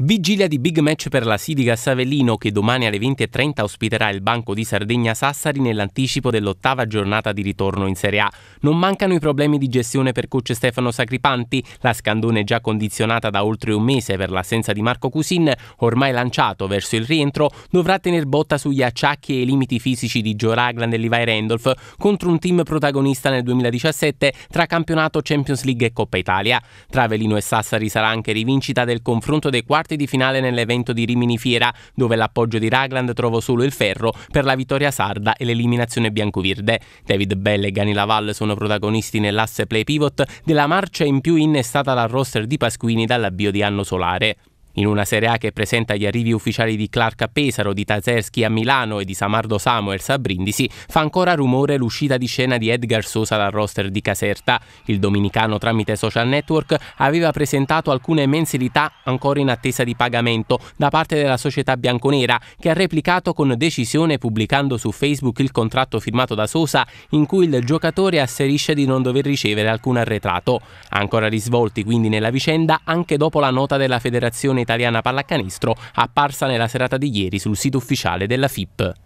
Vigilia di big match per la Sidica Savellino che domani alle 20.30 ospiterà il Banco di Sardegna Sassari nell'anticipo dell'ottava giornata di ritorno in Serie A. Non mancano i problemi di gestione per coach Stefano Sacripanti, la scandone già condizionata da oltre un mese per l'assenza di Marco Cusin, ormai lanciato verso il rientro, dovrà tener botta sugli acciacchi e i limiti fisici di Joe Ragland e Levi Randolph contro un team protagonista nel 2017 tra campionato Champions League e Coppa Italia. Tra Avellino e Sassari sarà anche rivincita del confronto dei quarti quarti di finale nell'evento di Rimini Fiera, dove l'appoggio di Ragland trovò solo il ferro per la vittoria sarda e l'eliminazione bianco-virde. David Bell e Gani Laval sono protagonisti nell'asse play pivot della marcia in più innestata dal roster di Pasquini dall'avvio di anno solare. In una Serie A che presenta gli arrivi ufficiali di Clark a Pesaro, di Tazerski a Milano e di Samardo Samuels a Brindisi, fa ancora rumore l'uscita di scena di Edgar Sosa dal roster di Caserta. Il dominicano tramite social network aveva presentato alcune mensilità ancora in attesa di pagamento da parte della società bianconera che ha replicato con decisione pubblicando su Facebook il contratto firmato da Sosa in cui il giocatore asserisce di non dover ricevere alcun arretrato. Ancora risvolti quindi nella vicenda anche dopo la nota della Federazione italiana pallacanestro apparsa nella serata di ieri sul sito ufficiale della FIP.